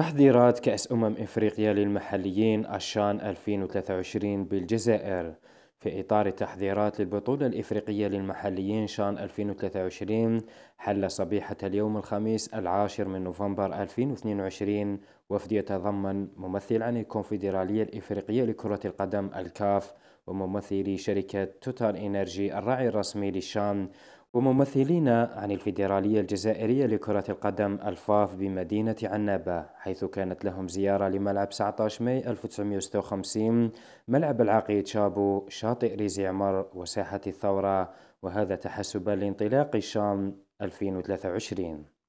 تحضيرات كأس أمم إفريقيا للمحليين أشان 2023 بالجزائر في إطار التحضيرات للبطولة الإفريقية للمحليين شان 2023 حل صبيحة اليوم الخميس العاشر من نوفمبر 2022 وفد يتضمن ممثل عن الكونفدرالية الإفريقية لكرة القدم الكاف وممثلي شركة توتال إنرجي الراعي الرسمي للشام وممثلين عن الفيدرالية الجزائرية لكرة القدم الفاف بمدينة عنابة حيث كانت لهم زيارة لملعب 19 ماي 1956 ملعب العقيد شابو شاطئ ريزي عمر وساحة الثورة وهذا تحسبا لانطلاق الشام 2023